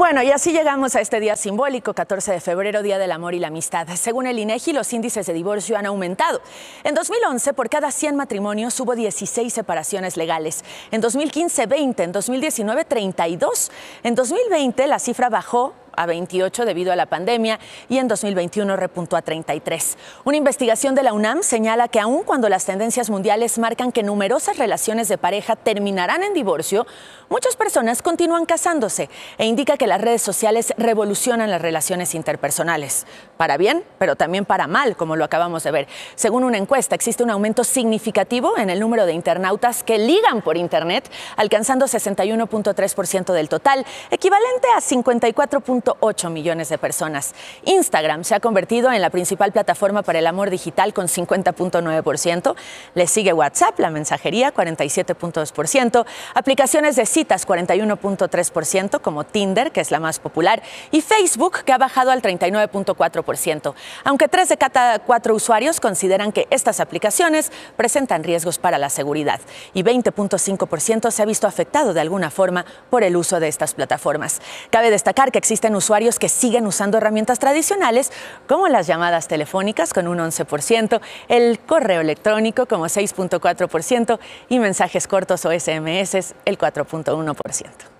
Bueno, y así llegamos a este día simbólico, 14 de febrero, Día del Amor y la Amistad. Según el INEGI, e los índices de divorcio han aumentado. En 2011, por cada 100 matrimonios hubo 16 separaciones legales. En 2015, 20. En 2019, 32. En 2020, la cifra bajó a 28 debido a la pandemia y en 2021 repuntó a 33. Una investigación de la UNAM señala que aun cuando las tendencias mundiales marcan que numerosas relaciones de pareja terminarán en divorcio, muchas personas continúan casándose e indica que las redes sociales revolucionan las relaciones interpersonales, para bien, pero también para mal, como lo acabamos de ver. Según una encuesta, existe un aumento significativo en el número de internautas que ligan por Internet, alcanzando 61.3% del total, equivalente a 54. 8 millones de personas. Instagram se ha convertido en la principal plataforma para el amor digital con 50.9%. Le sigue WhatsApp, la mensajería, 47.2%. Aplicaciones de citas, 41.3%, como Tinder, que es la más popular. Y Facebook, que ha bajado al 39.4%. Aunque tres de cada cuatro usuarios consideran que estas aplicaciones presentan riesgos para la seguridad. Y 20.5% se ha visto afectado de alguna forma por el uso de estas plataformas. Cabe destacar que existen usuarios que siguen usando herramientas tradicionales como las llamadas telefónicas con un 11%, el correo electrónico como 6.4% y mensajes cortos o SMS el 4.1%.